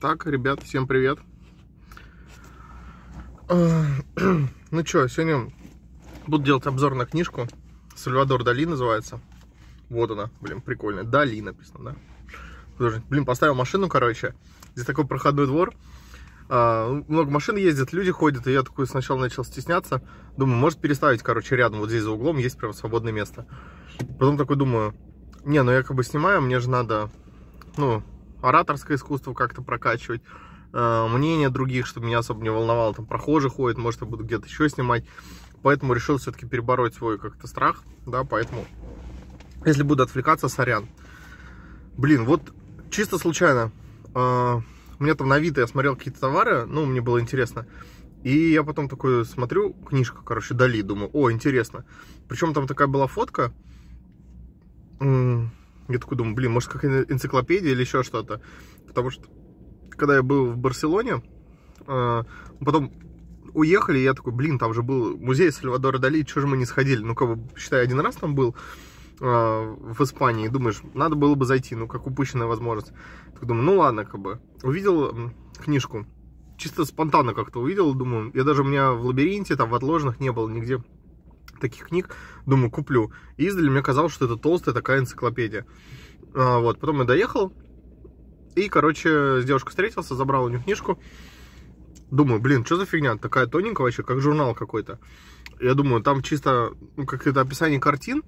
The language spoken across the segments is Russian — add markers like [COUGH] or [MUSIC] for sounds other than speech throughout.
Так, ребят, всем привет. А, [CLEARS THROAT] ну что, сегодня буду делать обзор на книжку. Сальвадор Дали называется. Вот она, блин, прикольная. Дали написано, да? Блин, поставил машину, короче. Здесь такой проходной двор. А, много машин ездит, люди ходят. И я такой сначала начал стесняться. Думаю, может переставить, короче, рядом, вот здесь за углом есть прям свободное место. Потом такой думаю, не, ну я как бы снимаю, мне же надо, ну, ораторское искусство как-то прокачивать, э, мнение других, чтобы меня особо не волновало, там прохожие ходят, может, я буду где-то еще снимать. Поэтому решил все-таки перебороть свой как-то страх, да, поэтому, если буду отвлекаться, сорян. Блин, вот чисто случайно, э, у меня там на Авито я смотрел какие-то товары, ну, мне было интересно. И я потом такой смотрю, книжка, короче, Дали, думаю, о, интересно. Причем там такая была фотка, я такой думаю, блин, может, как энциклопедия или еще что-то. Потому что, когда я был в Барселоне, а, потом уехали, я такой, блин, там же был музей Сальвадора Дали, чего же мы не сходили? Ну, как бы, считай, один раз там был а, в Испании, думаешь, надо было бы зайти, ну, как упущенная возможность. Так думаю, ну ладно, как бы. Увидел книжку, чисто спонтанно как-то увидел, думаю, я даже у меня в лабиринте, там, в отложенных не было нигде таких книг, думаю, куплю. И издали мне казалось, что это толстая такая энциклопедия. А, вот, потом я доехал, и, короче, с девушкой встретился, забрал у нее книжку. Думаю, блин, что за фигня? Такая тоненькая вообще, как журнал какой-то. Я думаю, там чисто ну, какое-то описание картин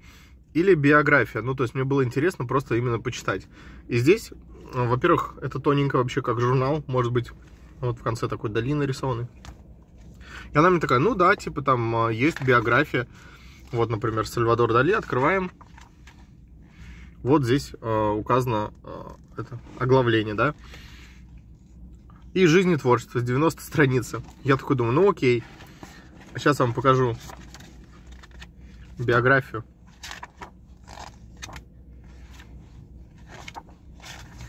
или биография. Ну, то есть мне было интересно просто именно почитать. И здесь, во-первых, это тоненько вообще как журнал, может быть, вот в конце такой долины рисованный и она мне такая, ну да, типа там а, есть биография. Вот, например, Сальвадор Дали, открываем. Вот здесь э, указано э, это, оглавление, да. И жизнь и творчество с 90 страницы. Я такой думаю, ну окей. Сейчас вам покажу биографию.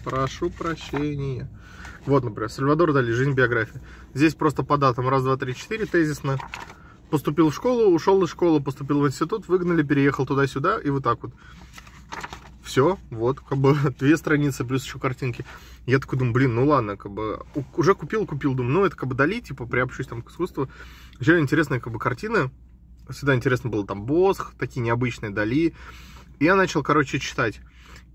Прошу прощения. Вот, например, Сальвадор Дали, жизнь, биография. Здесь просто по датам раз, два, три, четыре тезисно. Поступил в школу, ушел из школы, поступил в институт, выгнали, переехал туда-сюда и вот так вот. Все, вот, как бы [LAUGHS] две страницы, плюс еще картинки. Я такой думаю, блин, ну ладно, как бы уже купил, купил, думаю, ну это как бы Дали, типа приобщусь там к искусству. Еще интересная как бы картина. Всегда интересно было там Босх, такие необычные Дали. И я начал, короче, читать.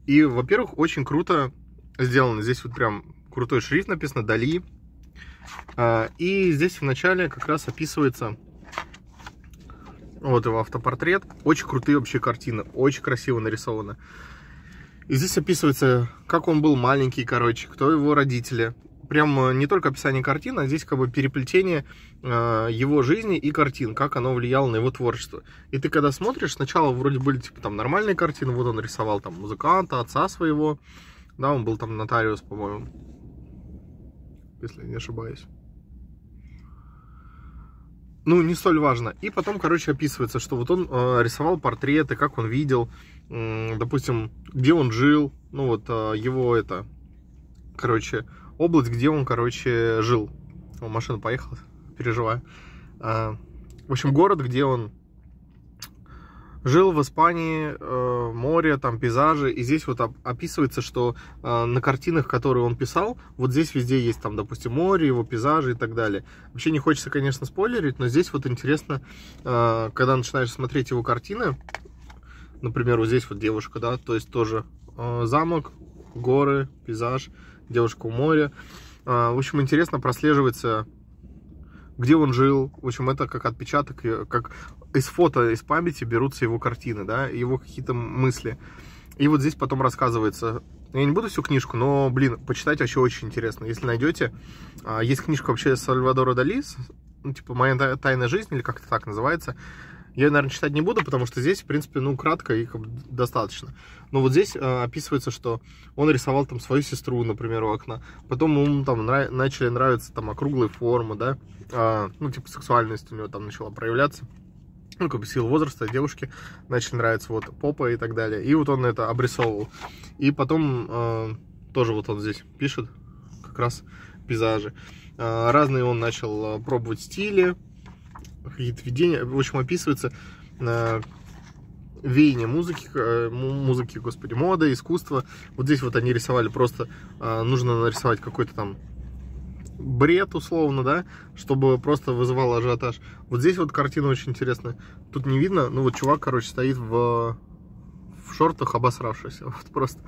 И, во-первых, очень круто сделано. Здесь вот прям крутой шрифт, написано Дали. А, и здесь в начале как раз описывается вот его автопортрет. Очень крутые вообще картины, очень красиво нарисовано И здесь описывается, как он был маленький, короче, кто его родители. Прям э, не только описание картин, а здесь как бы переплетение э, его жизни и картин, как оно влияло на его творчество. И ты когда смотришь, сначала вроде были типа там нормальные картины, вот он рисовал там музыканта, отца своего, да, он был там нотариус, по-моему если не ошибаюсь. Ну, не столь важно. И потом, короче, описывается, что вот он э, рисовал портреты, как он видел, э, допустим, где он жил, ну вот э, его это, короче, область, где он, короче, жил. О, машина поехала, переживаю. Э, в общем, город, где он жил в Испании, э, море, там пейзажи, и здесь вот описывается, что э, на картинах, которые он писал, вот здесь везде есть там, допустим, море, его пейзажи и так далее. Вообще не хочется, конечно, спойлерить, но здесь вот интересно, э, когда начинаешь смотреть его картины, например, вот здесь вот девушка, да, то есть тоже замок, горы, пейзаж, девушка у моря. Э, в общем, интересно прослеживается где он жил. В общем, это как отпечаток, как из фото, из памяти берутся его картины, да, его какие-то мысли. И вот здесь потом рассказывается, я не буду всю книжку, но, блин, почитать вообще очень интересно. Если найдете, а, есть книжка вообще Сальвадора Дали, ну, типа «Моя тайная жизнь» или как-то так называется. Я наверное, читать не буду, потому что здесь, в принципе, ну, кратко и как бы достаточно. Но вот здесь э, описывается, что он рисовал там свою сестру, например, у окна. Потом ему там нрав... начали нравиться там округлые формы, да. Э, ну, типа, сексуальность у него там начала проявляться ну, как бы сил возраста, девушки начали нравиться вот попа и так далее. И вот он это обрисовывал. И потом э, тоже вот он здесь пишет как раз пейзажи. Э, разные он начал э, пробовать стили, какие-то видения. В общем, описывается э, веяние музыки, э, музыки, господи, мода, искусства, Вот здесь вот они рисовали просто, э, нужно нарисовать какой-то там бред условно, да, чтобы просто вызывал ажиотаж. Вот здесь вот картина очень интересная. Тут не видно, ну вот чувак, короче, стоит в, в шортах обосравшийся, [LAUGHS] вот просто.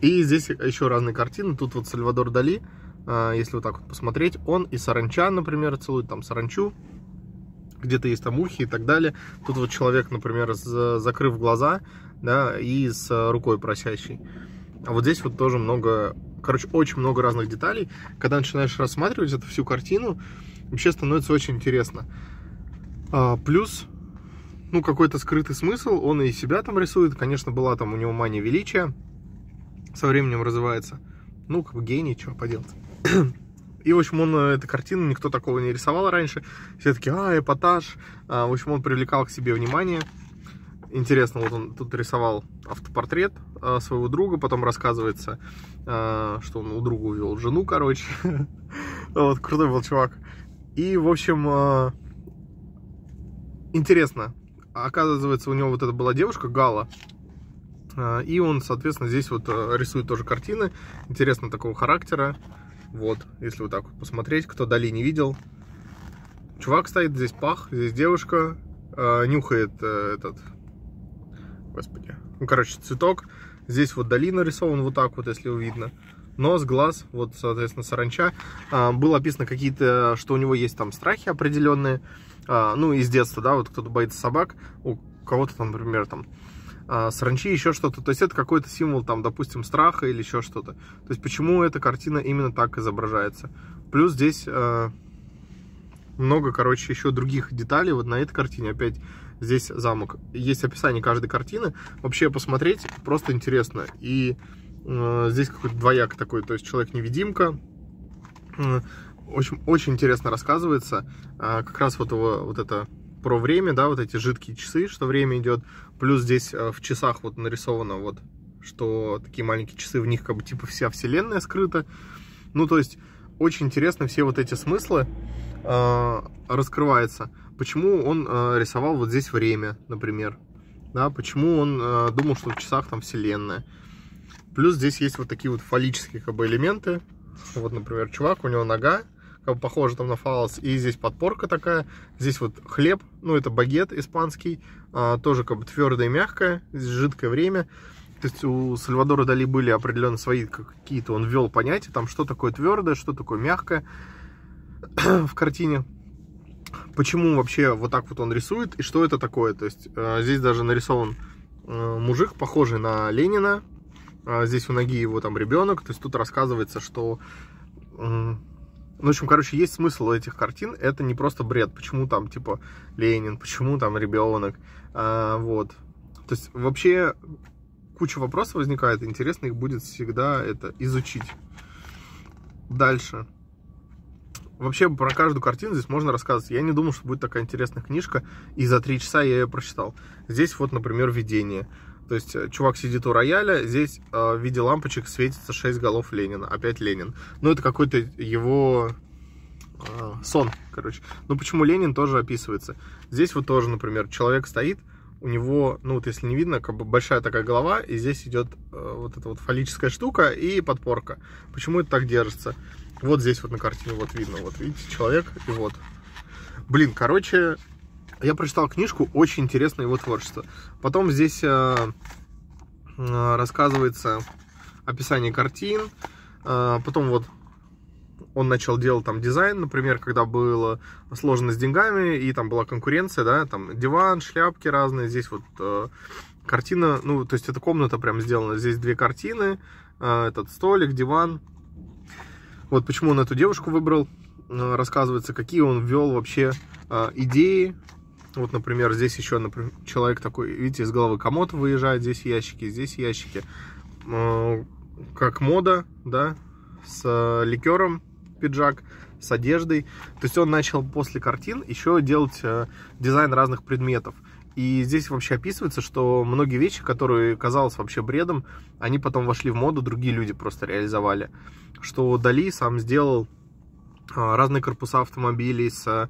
И здесь еще разные картины. Тут вот Сальвадор Дали, а, если вот так вот посмотреть, он и саранча, например, целует там саранчу, где-то есть там ухи и так далее. Тут вот человек, например, закрыв глаза, да, и с рукой просящей. А вот здесь вот тоже много, короче, очень много разных деталей. Когда начинаешь рассматривать эту всю картину, вообще становится очень интересно. А, плюс, ну, какой-то скрытый смысл, он и себя там рисует. Конечно, была там у него мания величия, со временем развивается. Ну, как бы гений, чего поделать. [CLEARS THROAT] И, в общем, он, э, эта картина, никто такого не рисовал раньше. Все таки а, эпатаж. А, в общем, он привлекал к себе внимание. Интересно, вот он тут рисовал автопортрет Э, своего друга, потом рассказывается, э, что он у друга увел жену, короче. [LAUGHS] Вот, крутой был чувак. И, в общем, э, интересно. Оказывается, у него вот это была девушка, Гала. И он, соответственно, здесь вот рисует тоже картины. Интересно такого характера. Вот, если вот так вот посмотреть, кто Дали не видел. Чувак стоит, здесь пах, здесь девушка. Нюхает этот... Господи. Ну, короче, цветок. Здесь вот долина нарисован вот так вот, если видно. Нос, глаз, вот, соответственно, саранча. А, было описано какие-то, что у него есть там страхи определенные. А, ну, из детства, да, вот кто-то боится собак, у кого-то там, например, там а, саранчи, еще что-то. То есть это какой-то символ, там, допустим, страха или еще что-то. То есть почему эта картина именно так изображается. Плюс здесь а, много, короче, еще других деталей. Вот на этой картине опять здесь замок. Есть описание каждой картины. Вообще посмотреть просто интересно. И э, здесь какой-то двояк такой, то есть человек-невидимка. Э, очень, очень интересно рассказывается. Э, как раз вот его вот это про время, да, вот эти жидкие часы, что время идет. Плюс здесь э, в часах вот нарисовано вот, что такие маленькие часы, в них как бы типа вся вселенная скрыта. Ну, то есть очень интересно все вот эти смыслы э, раскрываются почему он э, рисовал вот здесь время, например, да, почему он э, думал, что в часах там вселенная. Плюс здесь есть вот такие вот фаллические как бы элементы. Вот, например, чувак, у него нога, как бы похоже там на фалос, и здесь подпорка такая, здесь вот хлеб, ну это багет испанский, э, тоже как бы твердое и мягкое, здесь жидкое время. То есть у Сальвадора Дали были определенно свои какие-то, он ввел понятия, там что такое твердое, что такое мягкое [CLEARS THROAT] в картине почему вообще вот так вот он рисует и что это такое. То есть э, здесь даже нарисован э, мужик, похожий на Ленина. Э, здесь у ноги его там ребенок. То есть тут рассказывается, что... Э, ну, в общем, короче, есть смысл этих картин. Это не просто бред. Почему там, типа, Ленин, почему там ребенок. Э, вот. То есть вообще куча вопросов возникает. Интересно их будет всегда это изучить. Дальше. Вообще про каждую картину здесь можно рассказывать. Я не думал, что будет такая интересная книжка, и за три часа я ее прочитал. Здесь вот, например, видение. То есть э, чувак сидит у рояля, здесь э, в виде лампочек светится шесть голов Ленина, опять Ленин. Ну, это какой-то его э, сон, короче. Ну, почему Ленин тоже описывается. Здесь вот тоже, например, человек стоит, у него, ну вот если не видно, как бы большая такая голова, и здесь идет э, вот эта вот фаллическая штука и подпорка. Почему это так держится? Вот здесь вот на картине вот видно, вот видите, человек и вот. Блин, короче, я прочитал книжку, очень интересно его творчество. Потом здесь э, э, рассказывается описание картин, э, потом вот он начал делать там дизайн, например, когда было сложно с деньгами, и там была конкуренция, да, там диван, шляпки разные, здесь вот э, картина, ну, то есть эта комната прям сделана, здесь две картины, э, этот столик, диван, вот почему он эту девушку выбрал, э, рассказывается, какие он ввел вообще э, идеи. Вот, например, здесь еще например, человек такой, видите, из головы комод выезжает, здесь ящики, здесь ящики. Э, как мода, да, с ликером пиджак, с одеждой. То есть он начал после картин еще делать дизайн разных предметов. И здесь вообще описывается, что многие вещи, которые казалось вообще бредом, они потом вошли в моду, другие люди просто реализовали. Что Дали сам сделал а, разные корпуса автомобилей с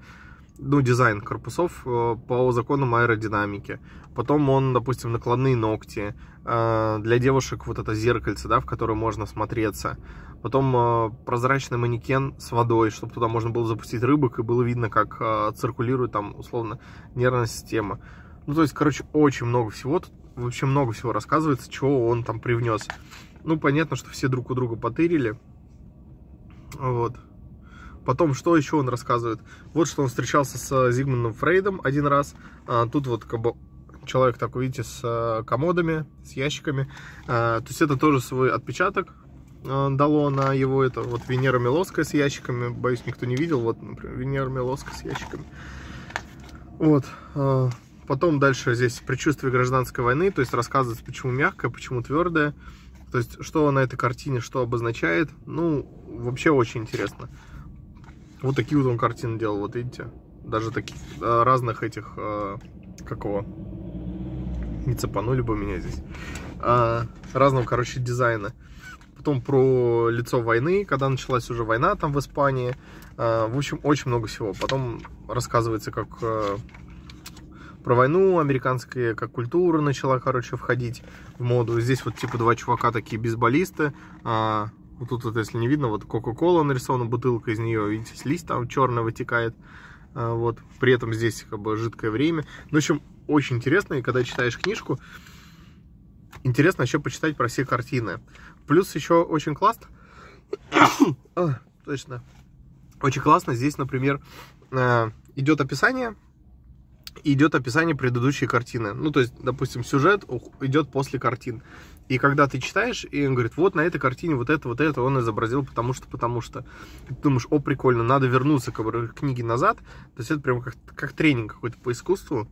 ну, дизайн корпусов э, по законам аэродинамики. Потом он, допустим, накладные ногти. Э, для девушек вот это зеркальце, да, в которое можно смотреться. Потом э, прозрачный манекен с водой, чтобы туда можно было запустить рыбок, и было видно, как циркулирует там, условно, нервная система. Ну, то есть, короче, очень много всего, тут вообще много всего рассказывается, чего он там привнес. Ну, понятно, что все друг у друга потырили. Вот. Потом, что еще он рассказывает? Вот что он встречался с Зигмундом Фрейдом один раз. А, тут вот как бы человек такой, видите, с э, комодами, с ящиками. А, то есть это тоже свой отпечаток э, дало на его это вот Венера Милоская с ящиками. Боюсь, никто не видел. Вот, например, Венера Милоская с ящиками. Вот. А, Потом дальше здесь предчувствие гражданской войны, то есть рассказывается, почему мягкое, почему твердое. То есть, что на этой картине, что обозначает. Ну, вообще очень интересно. Вот такие вот он картины делал, вот видите. Даже таких э, разных этих, э, какого, не цепанули бы меня здесь. А, разного, короче, дизайна. Потом про лицо войны, когда началась уже война там в Испании. А, в общем, очень много всего. Потом рассказывается, как э, про войну, американская как культура начала, короче, входить в моду. Здесь вот типа два чувака такие бейсболисты. А, вот тут вот, если не видно, вот Кока-Кола нарисована, бутылка из нее, видите, слизь там черная вытекает. А, вот, при этом здесь как бы жидкое время. Ну, в общем, очень интересно, и когда читаешь книжку, интересно еще почитать про все картины. Плюс еще очень классно... [COUGHS] точно. Очень классно здесь, например, а, идет описание идет описание предыдущей картины. Ну, то есть, допустим, сюжет идет после картин. И когда ты читаешь, и он говорит, вот на этой картине вот это, вот это он изобразил, потому что, потому что. И ты думаешь, о, прикольно, надо вернуться к книге назад. То есть это прям как, как тренинг какой-то по искусству.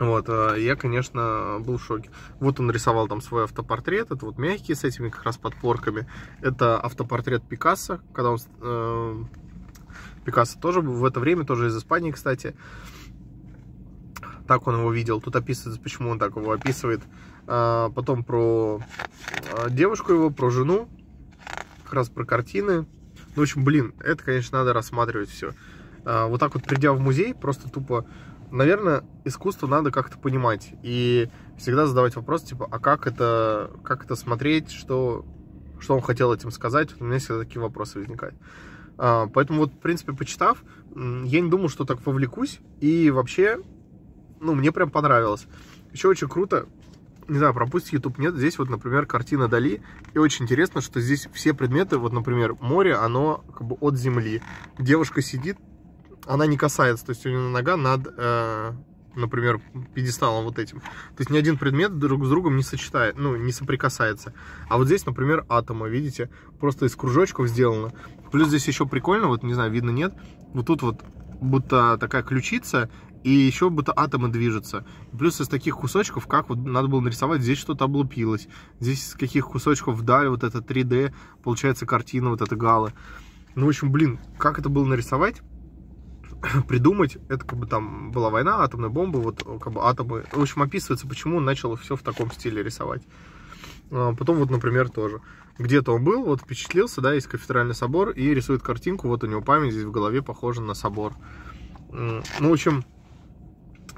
Вот, э, я, конечно, был в шоке. Вот он рисовал там свой автопортрет, это вот мягкий с этими как раз подпорками. Это автопортрет Пикассо, когда он... Э, Пикассо тоже в это время, тоже из Испании, кстати так он его видел. Тут описывается, почему он так его описывает. А, потом про а, девушку его, про жену, как раз про картины. Ну, в общем, блин, это, конечно, надо рассматривать все. А, вот так вот, придя в музей, просто тупо, наверное, искусство надо как-то понимать. И всегда задавать вопрос, типа, а как это, как это смотреть, что, что он хотел этим сказать. Вот у меня всегда такие вопросы возникают. Поэтому вот, в принципе, почитав, я не думал, что так вовлекусь. И вообще, ну, мне прям понравилось. Еще очень круто, не знаю, пропустить YouTube нет, здесь вот, например, картина Дали, и очень интересно, что здесь все предметы, вот, например, море, оно как бы от земли. Девушка сидит, она не касается, то есть у нее нога над, э, например, пьедесталом вот этим. То есть ни один предмет друг с другом не сочетает, ну, не соприкасается. А вот здесь, например, атомы, видите, просто из кружочков сделано. Плюс здесь еще прикольно, вот, не знаю, видно, нет, вот тут вот будто такая ключица, и еще будто атомы движутся. Плюс из таких кусочков, как вот надо было нарисовать, здесь что-то облупилось. Здесь из каких кусочков вдали вот это 3D, получается картина вот эта гала. Ну, в общем, блин, как это было нарисовать? [CLEARS THROAT] придумать, это как бы там была война, атомная бомба, вот э, как бы атомы, в общем, описывается, почему он начал все в таком стиле рисовать. А, потом вот, например, тоже. Где-то он был, вот впечатлился, да, есть кафедральный собор, и рисует картинку, вот у него память здесь в голове похожа на собор. Ну, в общем,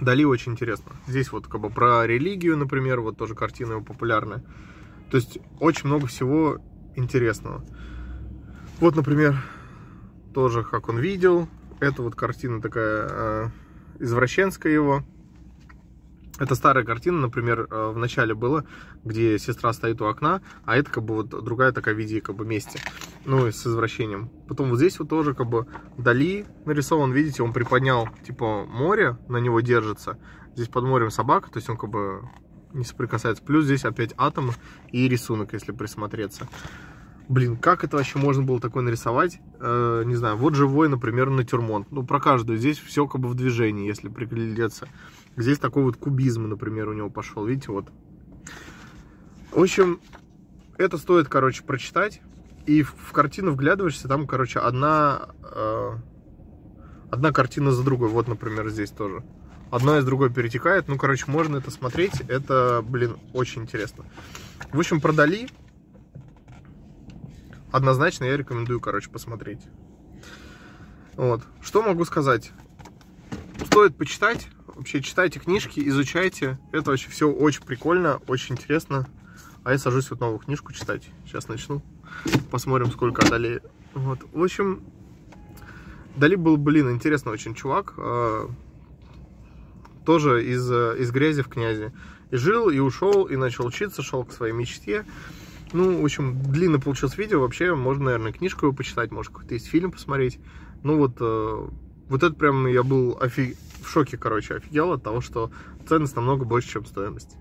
Дали очень интересно. Здесь вот как бы про религию, например, вот тоже картина его популярная. То есть очень много всего интересного. Вот, например, тоже как он видел. Это вот картина такая э, извращенская его. Это старая картина, например, э, в начале было, где сестра стоит у окна, а это как бы вот другая такая в виде как бы мести, ну и с извращением. Потом вот здесь вот тоже как бы Дали нарисован, видите, он приподнял типа море, на него держится. Здесь под морем собака, то есть он как бы не соприкасается. Плюс здесь опять атом и рисунок, если присмотреться. Блин, как это вообще можно было такое нарисовать? Э, не знаю, вот живой, например, натюрмонт. Ну, про каждую здесь все как бы в движении, если приглядеться. Здесь такой вот кубизм, например, у него пошел. Видите, вот. В общем, это стоит, короче, прочитать. И в, в картину вглядываешься, там, короче, одна, э, одна картина за другой. Вот, например, здесь тоже. Одна из другой перетекает. Ну, короче, можно это смотреть. Это, блин, очень интересно. В общем, продали. Однозначно я рекомендую, короче, посмотреть. Вот. Что могу сказать? Стоит почитать. Вообще читайте книжки, изучайте. Это вообще все очень прикольно, очень интересно. А я сажусь вот новую книжку читать. Сейчас начну. Посмотрим, сколько дали. Вот. В общем, Дали был, блин, интересный очень чувак. А, тоже из, из грязи в князи. И жил, и ушел, и начал учиться, шел к своей мечте. Ну, в общем, длинно получилось видео. Вообще, можно, наверное, книжку его почитать, может, какой-то есть фильм посмотреть. Ну, вот, э, вот это прям я был офиг... в шоке, короче, офигел от того, что ценность намного больше, чем стоимость.